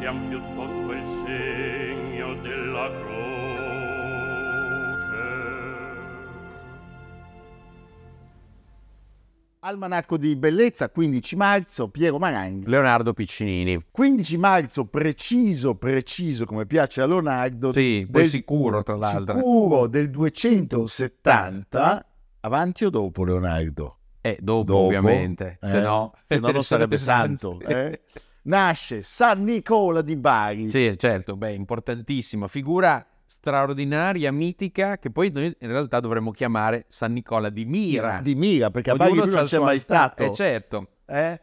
siam piuttosto il segno della croce. Almanacco di bellezza, 15 marzo, Piero Maranghi. Leonardo Piccinini. 15 marzo, preciso, preciso, come piace a Leonardo. Sì, del, sicuro tra l'altro. Sicuro del 270, avanti o dopo Leonardo? Eh, dopo, dopo ovviamente, eh? se no, se no non sarebbe santo. Eh? nasce San Nicola di Bari. Sì, certo, beh, importantissima figura straordinaria, mitica, che poi noi in realtà dovremmo chiamare San Nicola di Mira. Di Mira, perché a Bari non c'è mai eh, stato. Eh, certo. Eh?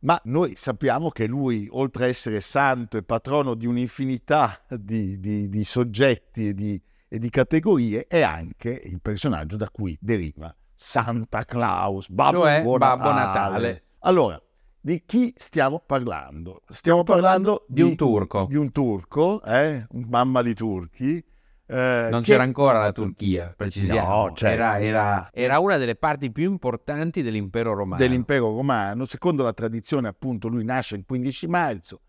Ma noi sappiamo che lui, oltre a essere santo e patrono di un'infinità di, di, di soggetti e di, e di categorie, è anche il personaggio da cui deriva Santa Claus, Babbo, cioè, Buon Babbo Natale. Natale. Allora, di chi stiamo parlando? Stiamo parlando di, di un turco. Di un turco, eh? mamma di turchi. Eh, non che... c'era ancora la Turchia, precisiamo. No, certo. era, era... era, una delle parti più importanti dell'impero romano. Dell'impero romano, secondo la tradizione, appunto, lui nasce il 15 marzo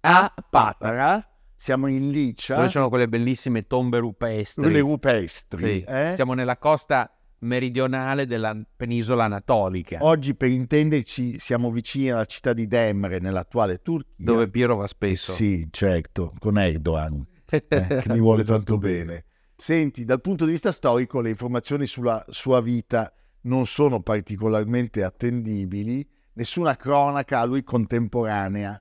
a, Patara. Siamo in Licia. Dove ci sono quelle bellissime tombe rupestri. Le rupestri. Sì. Eh? Siamo nella costa meridionale della penisola anatolica. Oggi, per intenderci, siamo vicini alla città di Demre, nell'attuale Turchia. Dove Piero va spesso. Sì, certo, con Erdogan, eh, che mi vuole tanto bene. Senti, dal punto di vista storico, le informazioni sulla sua vita non sono particolarmente attendibili. Nessuna cronaca a lui contemporanea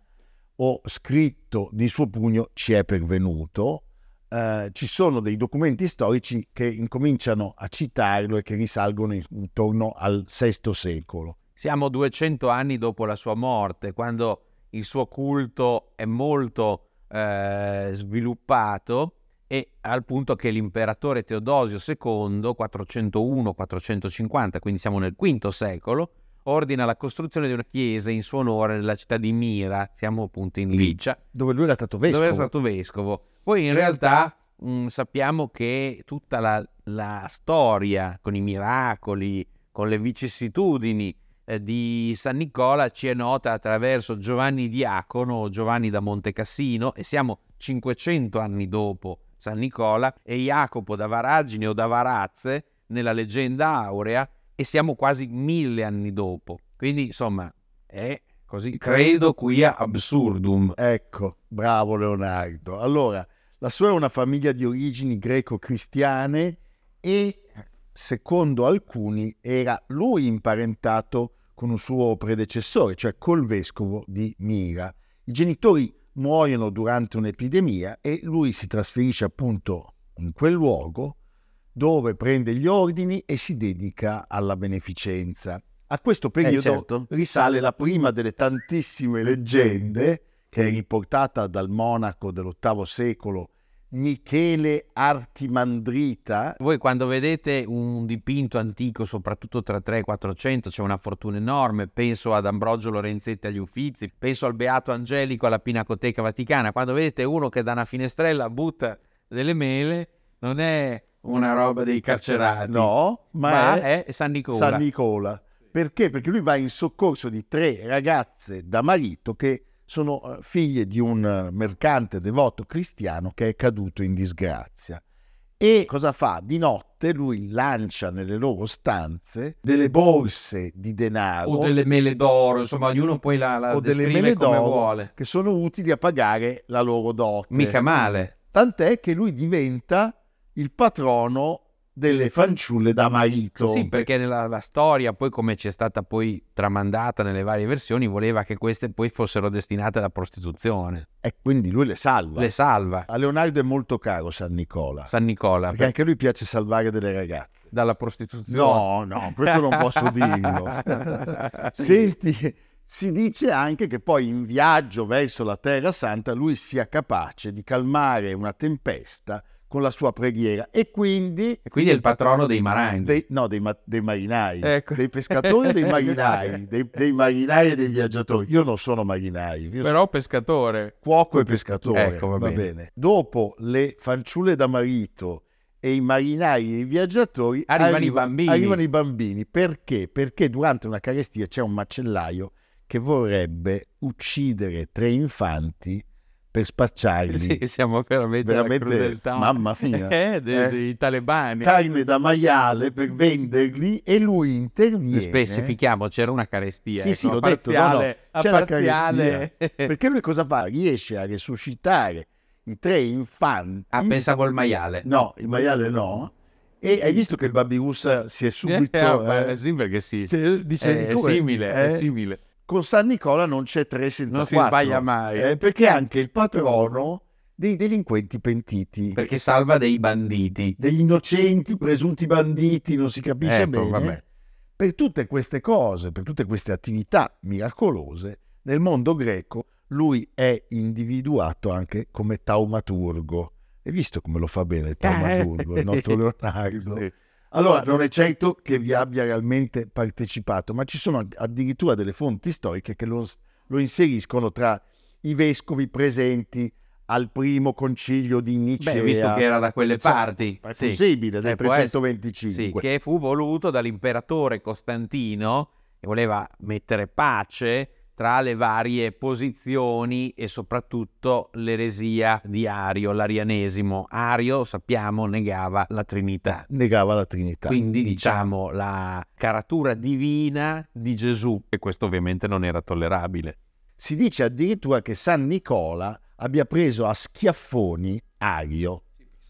o scritto di suo pugno ci è pervenuto eh, ci sono dei documenti storici che incominciano a citarlo e che risalgono intorno al VI secolo. Siamo 200 anni dopo la sua morte, quando il suo culto è molto eh, sviluppato e al punto che l'imperatore Teodosio II, 401-450, quindi siamo nel V secolo, ordina la costruzione di una chiesa in suo onore nella città di Mira, siamo appunto in Licia. Dove lui era stato vescovo. Dove era stato vescovo. Poi in realtà mh, mm, sappiamo che tutta la, la, storia con i miracoli, con le vicissitudini eh, di San Nicola ci è nota attraverso Giovanni Diacono, Giovanni da Montecassino e siamo 500 anni dopo San Nicola e Jacopo da Varagine o da Varazze nella leggenda aurea e siamo quasi mille anni dopo. Quindi insomma è Così credo quia absurdum. Ecco, bravo Leonardo. Allora, la sua è una famiglia di origini greco-cristiane e, secondo alcuni, era lui imparentato con un suo predecessore, cioè col vescovo di Mira. I genitori muoiono durante un'epidemia e lui si trasferisce appunto in quel luogo dove prende gli ordini e si dedica alla beneficenza. A questo eh, periodo eh, certo. risale la prima delle tantissime leggende che è riportata dal monaco dell'ottavo secolo Michele Archimandrita. Voi quando vedete un dipinto antico, soprattutto tra 3 e 400, c'è una fortuna enorme. Penso ad Ambrogio Lorenzetti agli Uffizi, penso al Beato Angelico alla Pinacoteca Vaticana. Quando vedete uno che da una finestrella butta delle mele, non è una roba dei carcerati, no, ma, ma è, è San Nicola. San Nicola. Perché? Perché lui va in soccorso di tre ragazze da marito che sono eh, figlie di un eh, mercante devoto cristiano che è caduto in disgrazia. E cosa fa? Di notte lui lancia nelle loro stanze delle borse di denaro. O delle mele d'oro, insomma, ognuno poi la, la o delle mele come vuole. Che sono utili a pagare la loro dote. Mica male. Tant'è che lui diventa il patrono delle fanciulle da marito. Sì, perché nella, la storia, poi come ci è stata poi tramandata nelle varie versioni, voleva che queste poi fossero destinate alla prostituzione. E quindi lui le salva. Le salva. A Leonardo è molto caro San Nicola. San Nicola. Perché, perché anche lui piace salvare delle ragazze. Dalla prostituzione. No, no, questo non posso dirlo. Senti, si dice anche che poi in viaggio verso la Terra Santa lui sia capace di calmare una tempesta con la sua preghiera e quindi... E quindi è il patrono dei marangi. Dei, no, dei, ma, dei marinai, ecco. dei pescatori e dei marinai, dei, dei, marinai e dei viaggiatori. Io non sono marinaio. Però sono pescatore. Cuoco e pescatore, ecco, va, va bene. bene. Dopo le fanciulle da marito e i marinai e i viaggiatori arrivano, arriva, i bambini. arrivano i bambini. Perché? Perché durante una carestia c'è un macellaio che vorrebbe uccidere tre infanti per spacciarli. Sì, siamo veramente, veramente alla Mamma mia. Eh, de, eh? dei, talebani. Carne da maiale per venderli e lui interviene. Specifichiamo, c'era una carestia. Sì, ecco, sì, l'ho parziale, detto. No, no, c'era carestia. Perché lui cosa fa? Riesce a resuscitare i tre infanti. Ah, pensavo al maiale. No, il maiale no. E hai visto che il Babirussa si è eh, subito... Eh, eh, sì, perché sì. Dice, è, è eh? simile, eh? è simile con San Nicola non c'è tre senza non quattro. Non si sbaglia mai. Eh, eh perché anche il patrono dei delinquenti pentiti. Perché salva dei banditi. Degli innocenti, presunti banditi, non si capisce ecco, bene. Vabbè. Per tutte queste cose, per tutte queste attività miracolose, nel mondo greco lui è individuato anche come taumaturgo. Hai visto come lo fa bene il eh. taumaturgo, il nostro Leonardo? sì. Allora, non è certo che vi abbia realmente partecipato, ma ci sono addirittura delle fonti storiche che lo, lo inseriscono tra i vescovi presenti al primo concilio di Nicea. Beh, visto che era da quelle parti. È sì. del 325. Eh, sì, che fu voluto dall'imperatore Costantino, che voleva mettere pace tra le varie posizioni e soprattutto l'eresia di Ario, l'arianesimo. Ario, sappiamo, negava la Trinità. Negava la Trinità. Quindi diciamo la caratura divina di Gesù e questo ovviamente non era tollerabile. Si dice addirittura che San Nicola abbia preso a schiaffoni Ario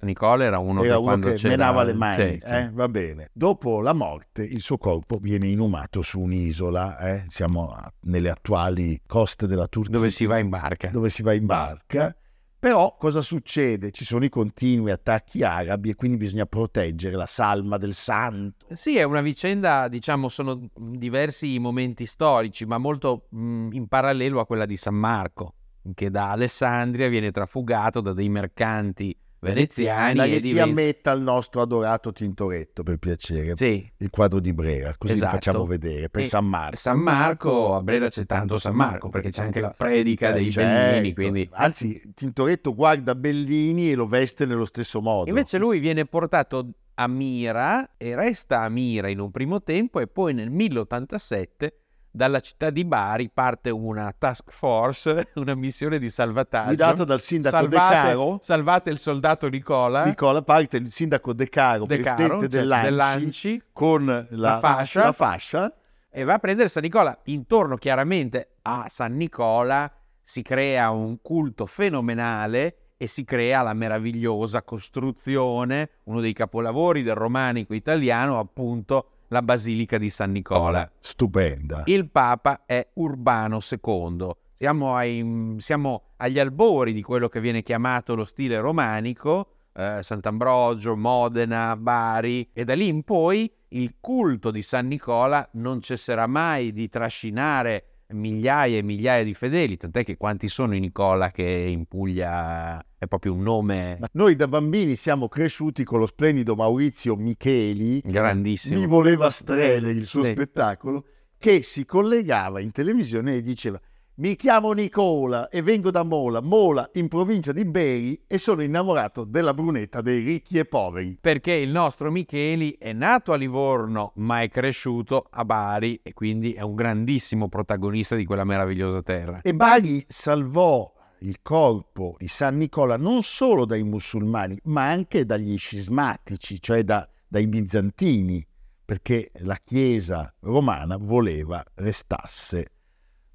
Nicola era uno, era che, uno che menava le mani. Sì, eh? sì. Va bene. Dopo la morte il suo corpo viene inumato su un'isola, eh? siamo nelle attuali coste della Turchia. Dove si va in barca. Dove si va in barca. Però cosa succede? Ci sono i continui attacchi arabi e quindi bisogna proteggere la salma del santo. Sì, è una vicenda, diciamo, sono diversi momenti storici, ma molto mh, in parallelo a quella di San Marco, che da Alessandria viene trafugato da dei mercanti veneziani. Ma che ci divent- ammetta il nostro adorato Tintoretto, per piacere, sì. il quadro di Brera, così esatto. facciamo vedere, per e San Marco. San Marco, a Brera c'è tanto San Marco, perché c'è anche la predica eh, dei certo. Bellini. Quindi... Anzi, Tintoretto guarda Bellini e lo veste nello stesso modo. Invece lui viene portato a Mira e resta a Mira in un primo tempo e poi nel 1087 dalla città di Bari parte una task force, una missione di salvataggio. Guidata dal sindaco salvate, De Caro. Salvate il soldato Nicola. Nicola parte il sindaco De Caro, De Caro presidente cioè, dell'Anci, dell'Anci, con la, la, fascia, la, fascia, E va a prendere San Nicola. Intorno chiaramente a San Nicola si crea un culto fenomenale e si crea la meravigliosa costruzione, uno dei capolavori del romanico italiano, appunto la Basilica di San Nicola. Oh, stupenda. Il Papa è Urbano II. Siamo, ai, siamo, agli albori di quello che viene chiamato lo stile romanico, eh, Sant'Ambrogio, Modena, Bari, e da lì in poi il culto di San Nicola non cesserà mai di trascinare migliaia e migliaia di fedeli, tant'è che quanti sono i Nicola che in Puglia è proprio un nome. Ma noi da bambini siamo cresciuti con lo splendido Maurizio Micheli, grandissimo. Mi voleva strele il suo sì. spettacolo, che si collegava in televisione e diceva mi chiamo Nicola e vengo da Mola, Mola in provincia di Beri e sono innamorato della brunetta dei ricchi e poveri. Perché il nostro Micheli è nato a Livorno ma è cresciuto a Bari e quindi è un grandissimo protagonista di quella meravigliosa terra. E Bari salvò il corpo di San Nicola non solo dai musulmani, ma anche dagli scismatici, cioè da, dai bizantini, perché la Chiesa romana voleva restasse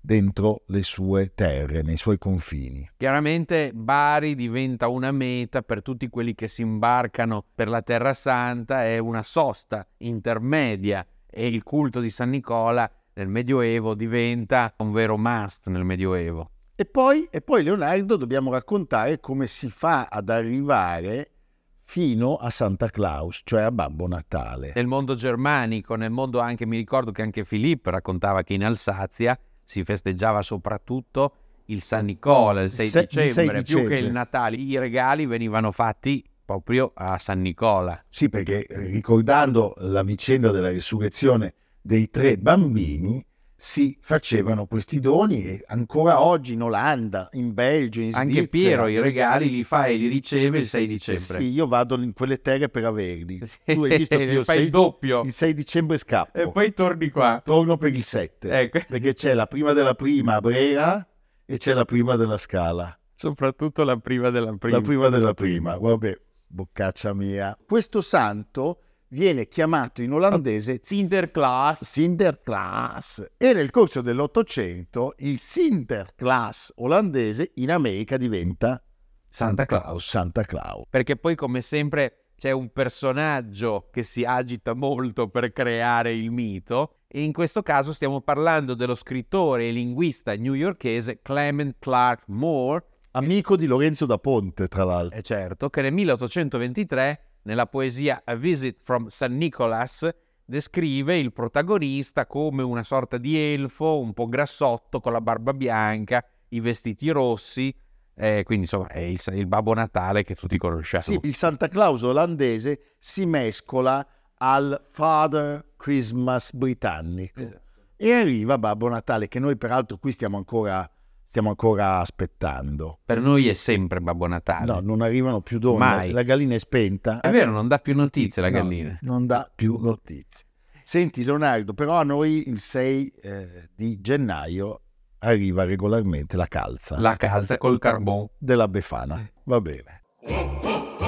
dentro le sue terre, nei suoi confini. Chiaramente Bari diventa una meta per tutti quelli che si imbarcano per la Terra Santa, è una sosta intermedia e il culto di San Nicola nel Medioevo diventa un vero must nel Medioevo. E poi, e poi, Leonardo dobbiamo raccontare come si fa ad arrivare fino a Santa Claus, cioè a Babbo Natale. Nel mondo germanico, nel mondo anche, mi ricordo che anche Filippo raccontava che in Alsazia si festeggiava soprattutto il San Nicola, il 6, Se, dicembre, 6 dicembre, più che il Natale. I regali venivano fatti proprio a San Nicola. Sì, perché ricordando la vicenda della risurrezione dei tre bambini, si facevano questi doni e ancora oggi in Olanda, in Belgio, in Svizzera. Anche Piero i regali li fa e li riceve il 6 dicembre. Sì, io vado in quelle terre per averli. Sì, tu hai visto che io fai sei, il doppio. Il 6 dicembre scappo. E poi torni qua. Torno per il 7. Ecco. Perché c'è la prima della prima a Brera e c'è la prima della Scala. Soprattutto la prima della prima. La prima della prima, vabbè, boccaccia mia. Questo santo viene chiamato in olandese Sinterklaas. Sinterklaas. E nel corso dell'Ottocento il Sinterklaas olandese in America diventa Santa Claus. Santa Claus. Perché poi, come sempre, c'è un personaggio che si agita molto per creare il mito. E in questo caso stiamo parlando dello scrittore e linguista newyorchese Clement Clark Moore. Amico di Lorenzo da Ponte, tra l'altro. Eh certo, che nel 1823 nella poesia A Visit from St. Nicholas descrive il protagonista come una sorta di elfo, un po' grassotto, con la barba bianca, i vestiti rossi, eh, quindi insomma è il, il, Babbo Natale che tutti conosciamo. Sì, il Santa Claus olandese si mescola al Father Christmas britannico esatto. e arriva Babbo Natale che noi peraltro qui stiamo ancora stiamo ancora aspettando. Per noi è sempre Babbo Natale. No, non arrivano più donne. Mai. La gallina è spenta. È vero, non dà più notizie la no, gallina. Non dà più notizie. Senti Leonardo, però a noi il 6 eh, di gennaio arriva regolarmente la calza. La calza col carbon. Della Befana. Va bene. Oh, oh,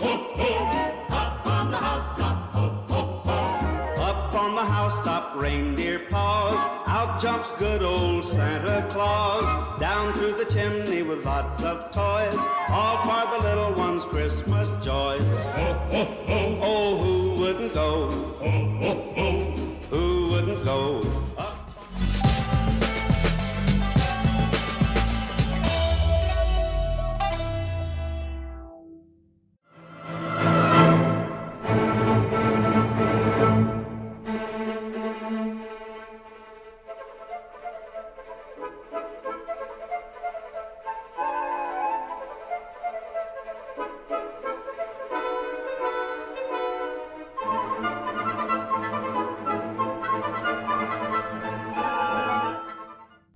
oh, jumps good old Santa Claus down through the chimney with lots of toys, all for the little ones' Christmas joys. Oh, oh, oh. oh who wouldn't go?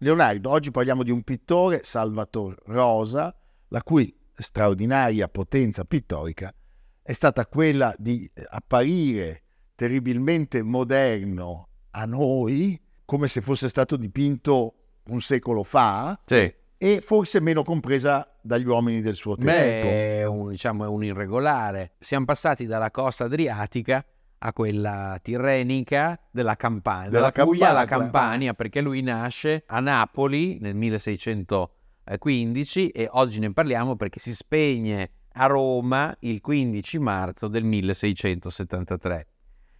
Leonardo, oggi parliamo di un pittore, Salvatore Rosa, la cui straordinaria potenza pittorica è stata quella di eh, apparire terribilmente moderno a noi, come se fosse stato dipinto un secolo fa, sì. e forse meno compresa dagli uomini del suo tempo. Beh, è un, diciamo, è un irregolare. Siamo passati dalla costa adriatica a quella tirrenica della Campania, della, della Puglia alla Campania, perché lui nasce a Napoli nel 1615 e oggi ne parliamo perché si spegne a Roma il 15 marzo del 1673.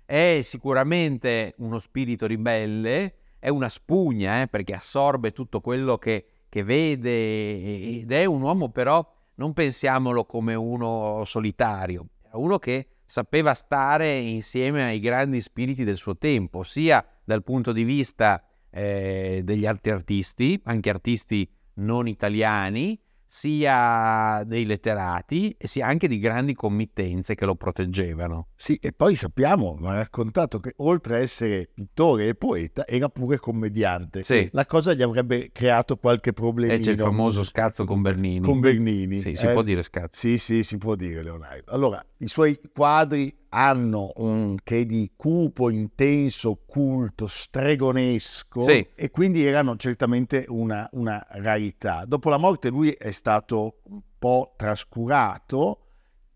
È sicuramente uno spirito ribelle, è una spugna eh, perché assorbe tutto quello che, che vede ed è un uomo però non pensiamolo come uno solitario, è uno che sapeva stare insieme ai grandi spiriti del suo tempo, sia dal punto di vista eh, degli altri artisti, anche artisti non italiani, sia dei letterati e sia anche di grandi committenze che lo proteggevano. Sì, e poi sappiamo, mi ha raccontato che oltre a essere pittore e poeta era pure commediante. Sì. La cosa gli avrebbe creato qualche problema. Eh, e c'è il famoso scazzo con Bernini. Con Bernini. Sì, si eh, può dire scazzo. Sì, sì, si può dire Leonardo. Allora, i suoi quadri hanno un che di cupo, intenso, occulto, stregonesco sì. e quindi erano certamente una, una, rarità. Dopo la morte lui è stato un po' trascurato,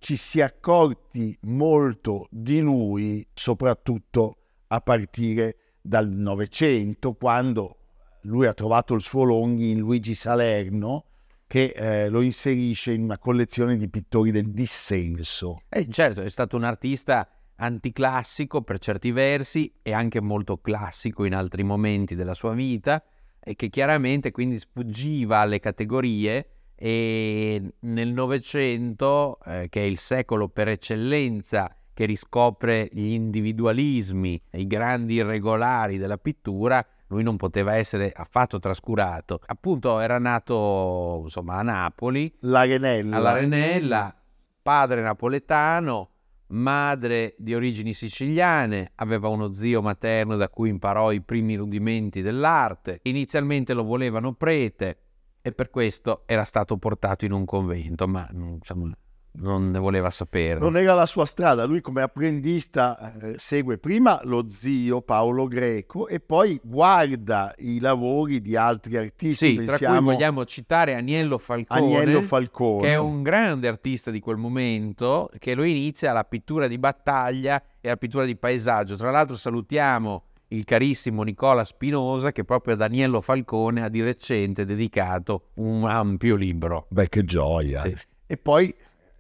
ci si è accorti molto di lui soprattutto a partire dal Novecento quando lui ha trovato il suo Longhi in Luigi Salerno che eh, lo inserisce in una collezione di pittori del dissenso. Eh, certo, è stato un artista anticlassico per certi versi e anche molto classico in altri momenti della sua vita e che chiaramente quindi sfuggiva alle categorie e nel Novecento, eh, che è il secolo per eccellenza che riscopre gli individualismi, i grandi irregolari della pittura, lui non poteva essere affatto trascurato. Appunto era nato insomma, a Napoli, L'Arenella. all'Arenella, padre napoletano, madre di origini siciliane, aveva uno zio materno da cui imparò i primi rudimenti dell'arte. Inizialmente lo volevano prete e per questo era stato portato in un convento, ma insomma, non ne voleva sapere. Non era la sua strada, lui come apprendista eh, segue prima lo zio Paolo Greco e poi guarda i lavori di altri artisti. Sì, Pensiamo... tra cui vogliamo citare Agnello Falcone, Agnello Falcone, che è un grande artista di quel momento, che lo inizia alla pittura di battaglia e alla pittura di paesaggio. Tra l'altro salutiamo il carissimo Nicola Spinosa che proprio ad Agnello Falcone ha di recente dedicato un ampio libro. Beh, che gioia! Sì. E poi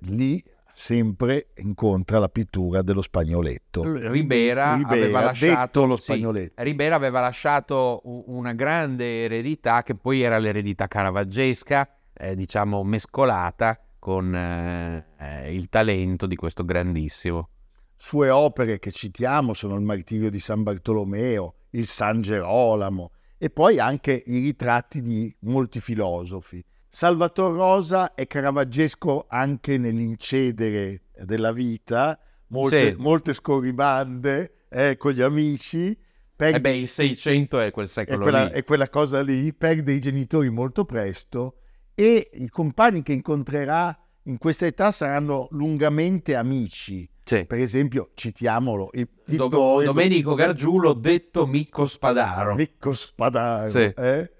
lì sempre incontra la pittura dello spagnoletto. Ribera, Ribera aveva lasciato lo spagnoletto. Sì, Ribera aveva lasciato una grande eredità che poi era l'eredità caravaggesca, eh, diciamo mescolata con eh, il talento di questo grandissimo. Sue opere che citiamo sono il Martirio di San Bartolomeo, il San Gerolamo e poi anche i ritratti di molti filosofi. Salvatore Rosa è caravaggesco anche nell'incedere della vita, molte, sì. molte scorribande eh, con gli amici. Perde, eh beh, il 600 è quel secolo è quella, è quella cosa lì, perde i genitori molto presto e i compagni che incontrerà in questa età saranno lungamente amici. Sì. Per esempio, citiamolo, il pittore... Domenico Gargiulo, detto Micco Spadaro. Micco Spadaro, sì. eh?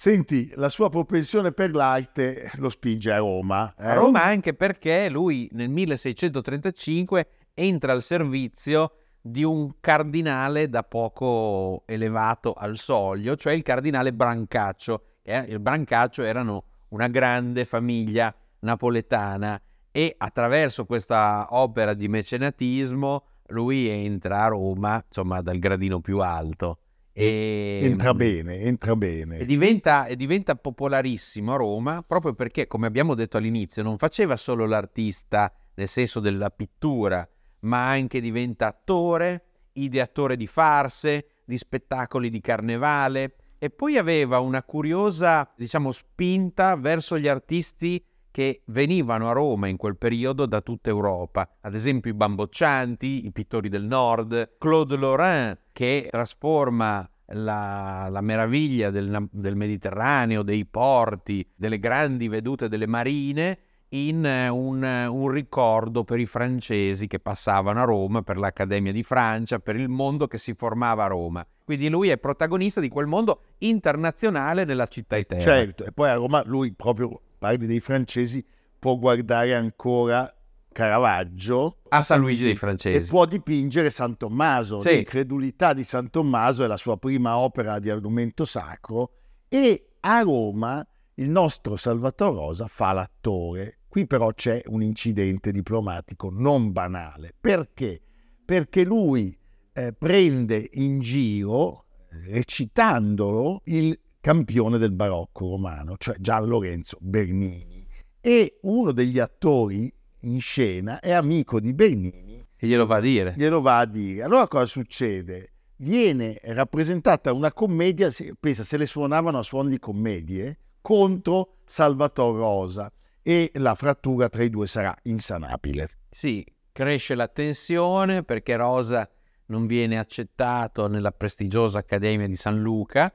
Senti, la sua propensione per l'arte lo spinge a Roma. Eh? A Roma anche perché lui nel 1635 entra al servizio di un cardinale da poco elevato al soglio, cioè il cardinale Brancaccio. Il Brancaccio erano una grande famiglia napoletana e attraverso questa opera di mecenatismo lui entra a Roma, insomma, dal gradino più alto. E, entra bene, entra bene. E diventa, e diventa popolarissimo a Roma proprio perché, come abbiamo detto all'inizio, non faceva solo l'artista nel senso della pittura, ma anche diventa attore, ideatore di farse, di spettacoli di carnevale e poi aveva una curiosa, diciamo, spinta verso gli artisti che venivano a Roma in quel periodo da tutta Europa, ad esempio i bamboccianti, i pittori del nord, Claude Lorrain che trasforma la, la, meraviglia del, del, Mediterraneo, dei porti, delle grandi vedute delle marine in eh, un, un, ricordo per i francesi che passavano a Roma, per l'Accademia di Francia, per il mondo che si formava a Roma. Quindi lui è protagonista di quel mondo internazionale nella città eterna. Eh, certo, e poi a Roma lui proprio parli dei francesi, può guardare ancora Caravaggio a San Luigi dei Francesi e può dipingere San Tommaso. Sì. L'incredulità di San Tommaso è la sua prima opera di argomento sacro e a Roma il nostro Salvatore Rosa fa l'attore. Qui però c'è un incidente diplomatico non banale. Perché? Perché lui eh, prende in giro, recitandolo, il campione del barocco romano, cioè Gian Lorenzo Bernini. E uno degli attori in scena è amico di Bernini. E glielo va a dire. Glielo va a dire. Allora cosa succede? Viene rappresentata una commedia, pensa se le suonavano a suon di commedie, contro Salvatore Rosa e la frattura tra i due sarà insanabile. Sì, cresce la tensione perché Rosa non viene accettato nella prestigiosa Accademia di San Luca,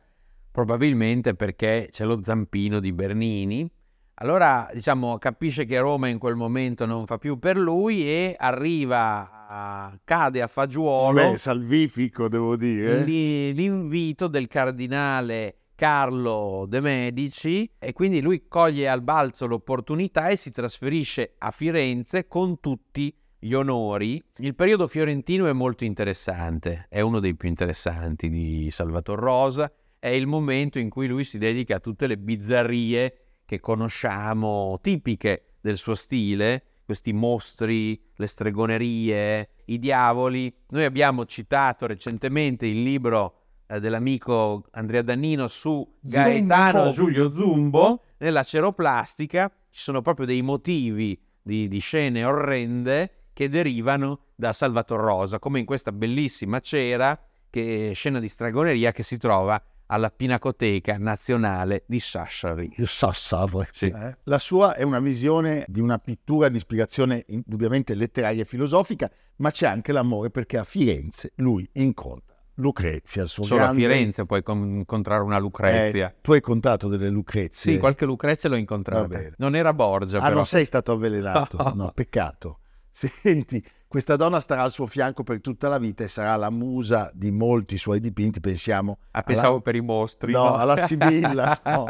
probabilmente perché c'è lo zampino di Bernini. Allora, diciamo, capisce che Roma in quel momento non fa più per lui e arriva, a, cade a fagiolo. Beh, salvifico, devo dire. l'invito del cardinale Carlo De Medici e quindi lui coglie al balzo l'opportunità e si trasferisce a Firenze con tutti gli onori. Il periodo fiorentino è molto interessante, è uno dei più interessanti di Salvatore Rosa è il momento in cui lui si dedica a tutte le bizzarrie che conosciamo, tipiche del suo stile, questi mostri, le stregonerie, i diavoli. Noi abbiamo citato recentemente il libro eh, dell'amico Andrea Dannino su Gaetano Giulio Zumbo, nella ceroplastica ci sono proprio dei motivi di, di scene orrende che derivano da Salvatore Rosa, come in questa bellissima cera, che, scena di stregoneria che si trova alla Pinacoteca Nazionale di Sassari. Sassari. Ecco. Sì. Eh? La sua è una visione di una pittura di ispirazione indubbiamente letteraria e filosofica, ma c'è anche l'amore perché a Firenze lui incontra Lucrezia, il suo Solo grande... a Firenze puoi con- incontrare una Lucrezia. Eh, tu hai contato delle Lucrezie? Sì, qualche Lucrezia l'ho incontrata. Non era Borgia, ah, però. non sei stato avvelenato? no, peccato. Senti, questa donna starà al suo fianco per tutta la vita e sarà la musa di molti suoi dipinti, pensiamo. Ah, pensavo per i mostri. No, no. alla Sibilla. No.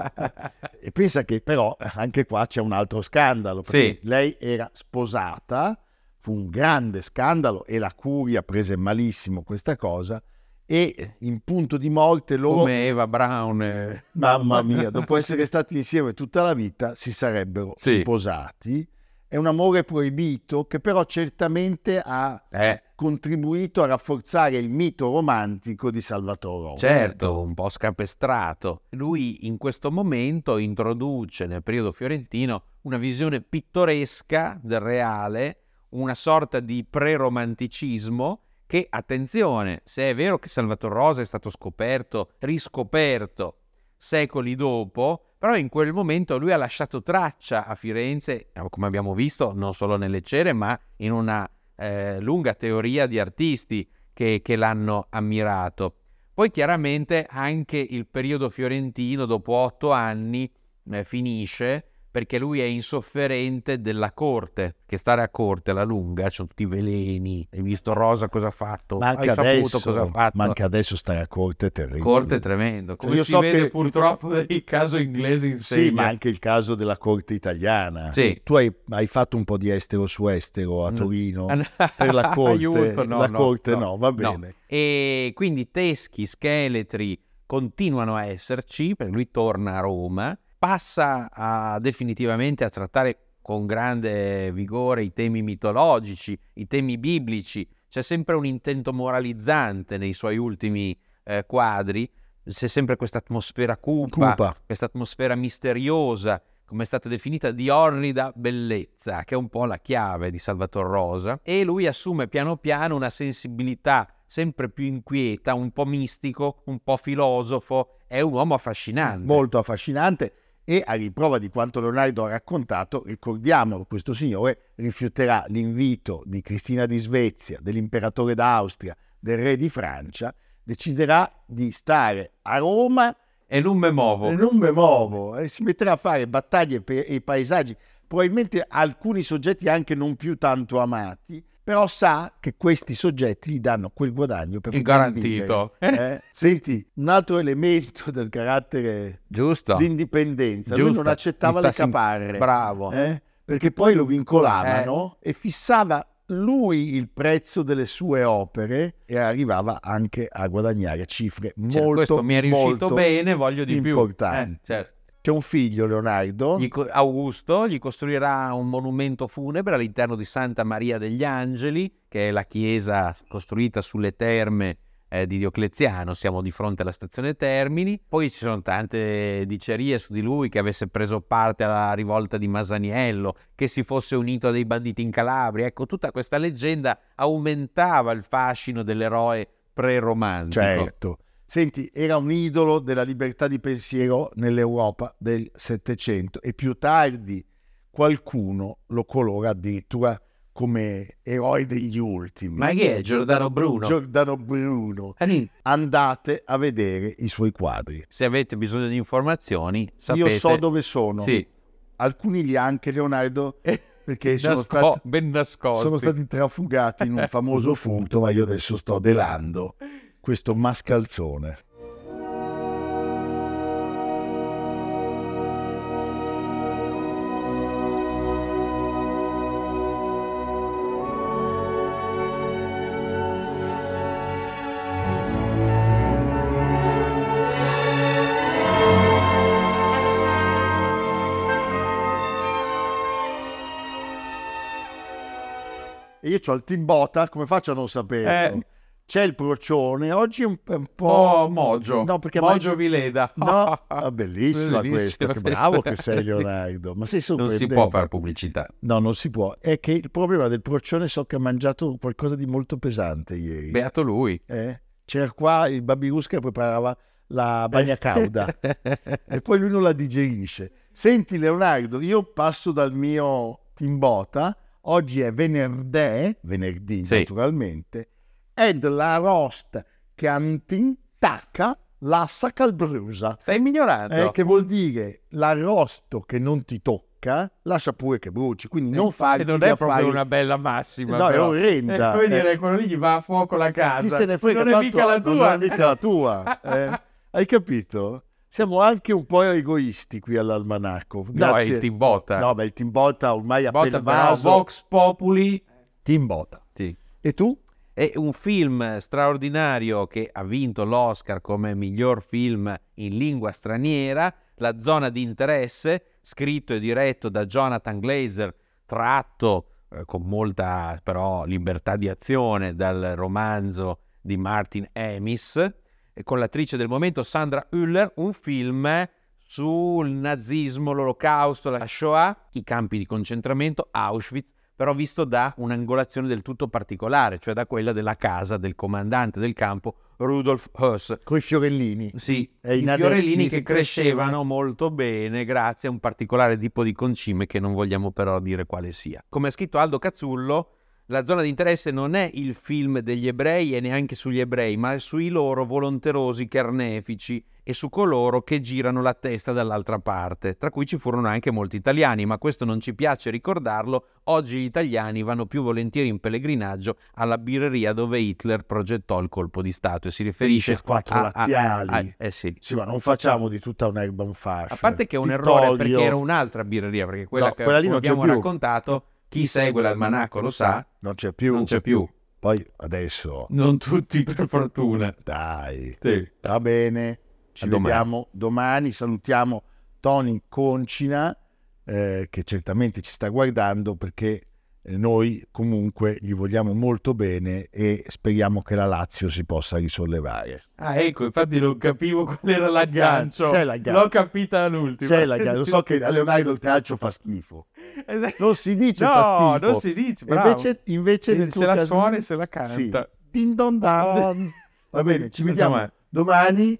E pensa che però anche qua c'è un altro scandalo, perché sì. lei era sposata, fu un grande scandalo e la curia prese malissimo questa cosa e in punto di morte loro... Come Eva Brown. E... Mamma mia, dopo essere stati insieme tutta la vita si sarebbero sì. sposati è un amore proibito che però certamente ha eh. contribuito a rafforzare il mito romantico di Salvatore. Certo, un po' scapestrato. Lui in questo momento introduce nel periodo fiorentino una visione pittoresca del reale, una sorta di preromanticismo che, attenzione, se è vero che Salvatore Rosa è stato scoperto, riscoperto secoli dopo, però in quel momento lui ha lasciato traccia a Firenze, come abbiamo visto, non solo nelle cere, ma in una eh, lunga teoria di artisti che, che l'hanno ammirato. Poi chiaramente anche il periodo fiorentino, dopo otto anni, eh, finisce perché lui è insofferente della corte, che stare a corte alla lunga sono tutti i veleni, hai visto Rosa cosa ha fatto, ma anche adesso, cosa ha fatto. Ma adesso stare a corte è terribile. Corte è tremendo, come cioè si so vede che... purtroppo il caso inglese in sé. Sì, ma anche il caso della corte italiana. Sì. Tu hai, hai, fatto un po' di estero su estero a mm. Torino no. per la corte, Aiuto, no, la no, corte no, va bene. E quindi teschi, scheletri continuano a esserci, perché lui torna a Roma, passa a, definitivamente a trattare con grande vigore i temi mitologici, i temi biblici, c'è sempre un intento moralizzante nei suoi ultimi eh, quadri, c'è sempre questa atmosfera cupa, questa atmosfera misteriosa, come è stata definita, di orrida bellezza, che è un po' la chiave di Salvatore Rosa, e lui assume piano piano una sensibilità sempre più inquieta, un po' mistico, un po' filosofo, è un uomo affascinante. Molto affascinante e a riprova di quanto Leonardo ha raccontato, ricordiamolo, questo signore rifiuterà l'invito di Cristina di Svezia, dell'imperatore d'Austria, del re di Francia, deciderà di stare a Roma e non me muovo. E non me muovo, e si metterà a fare battaglie per i paesaggi, probabilmente alcuni soggetti anche non più tanto amati, però sa che questi soggetti gli danno quel guadagno per il garantito. Eh? Senti, un altro elemento del carattere Giusto. l'indipendenza, Giusto. lui non accettava le caparre. Sin... Bravo. Eh? Perché poi lo vincolavano eh. e fissava lui il prezzo delle sue opere e arrivava anche a guadagnare cifre molto, cioè, questo mi è riuscito bene, voglio di importanti. più. Eh, certo. C'è un figlio, Leonardo. Gli Augusto gli costruirà un monumento funebre all'interno di Santa Maria degli Angeli, che è la chiesa costruita sulle terme eh, di Diocleziano. Siamo di fronte alla stazione Termini. Poi ci sono tante dicerie su di lui che avesse preso parte alla rivolta di Masaniello, che si fosse unito a dei banditi in Calabria. Ecco, tutta questa leggenda aumentava il fascino dell'eroe pre-romantico. Certo. Senti, era un idolo della libertà di pensiero nell'Europa del Settecento e più tardi qualcuno lo colora addirittura come eroe degli ultimi. Ma chi è Giordano Bruno? Giordano Bruno. Ah, Andate a vedere i suoi quadri. Se avete bisogno di informazioni, sapete... Io so dove sono. Sì. Alcuni li ha anche Leonardo eh, perché sono, Nasco- stati, ben nascosti. sono stati trafugati in un famoso furto, ma io adesso sto delando questo mascalzone. io ho il team Bota, come faccio a non saperlo? Eh, c'è il procione, oggi è un, un po'... Oh, Mogio. No, perché Mogio mai... Vileda. No, ah, bellissima, bellissima questa, che bravo che sei Leonardo. Ma sei Non si può fare pubblicità. No, non si può. È che il problema del procione so che ha mangiato qualcosa di molto pesante ieri. Beato lui. Eh? C'era qua il Babirus che preparava la bagna cauda e poi lui non la digerisce. Senti Leonardo, io passo dal mio timbota oggi è venerdì, venerdì sì. naturalmente, ed la rost che antintacca la sacalbrusa. Stai migliorando. Eh, che vuol dire l'arrosto che non ti tocca, lascia pure che bruci. Quindi eh, non fai... Che non è proprio una bella massima. No, però. è orrenda. Eh, dire, eh. quello lì gli va a fuoco la casa. Chi se ne frega, non è mica la tua. Non è mica la tua. Eh. Hai capito? Siamo anche un po' egoisti qui all'almanacco. Grazie. No, è il Timbotta. No, ma il Timbotta ormai ha pervaso... Vox Populi. Timbotta. Sì. E tu? È un film straordinario che ha vinto l'Oscar come miglior film in lingua straniera, La zona di interesse, scritto e diretto da Jonathan Glazer, tratto eh, con molta però libertà di azione dal romanzo di Martin Amis, con l'attrice del momento Sandra Hüller, un film sul nazismo, l'olocausto, la Shoah, i campi di concentramento, Auschwitz però visto da un'angolazione del tutto particolare, cioè da quella della casa del comandante del campo Rudolf Höss. Con i fiorellini. Sì, i fiorellini che crescevano molto bene grazie a un particolare tipo di concime che non vogliamo però dire quale sia. Come ha scritto Aldo Cazzullo, la zona di interesse non è il film degli ebrei e neanche sugli ebrei, ma sui loro volonterosi carnefici e su coloro che girano la testa dall'altra parte, tra cui ci furono anche molti italiani, ma questo non ci piace ricordarlo, oggi gli italiani vanno più volentieri in pellegrinaggio alla birreria dove Hitler progettò il colpo di Stato e si riferisce a, laziali. A, a, a, eh sì. sì. ma non facciamo di tutta un'erba un fascio. A parte che è un errore toglio. perché era un'altra birreria, perché quella no, che quella abbiamo raccontato, chi segue l'almanacco lo sa, non c'è più. Non c'è più. Poi adesso... Non tutti per fortuna. Dai. Sì. Va bene. Ci domani. vediamo domani. Salutiamo Tony Concina, eh, che certamente ci sta guardando perché eh, noi comunque gli vogliamo molto bene e speriamo che la Lazio si possa risollevare. Ah, ecco, infatti non capivo qual era l'aggancio. C'è l'aggancio. L'ho capita all'ultimo. C'è l'aggancio. Lo so che a Leonardo il calcio fa schifo. Esatto. Non si dice no, fa schifo. non si dice, bravo. Invece, invece se, se la caso... suona e se la canta. Sì. Din don dan. Va bene, ci vediamo domani. domani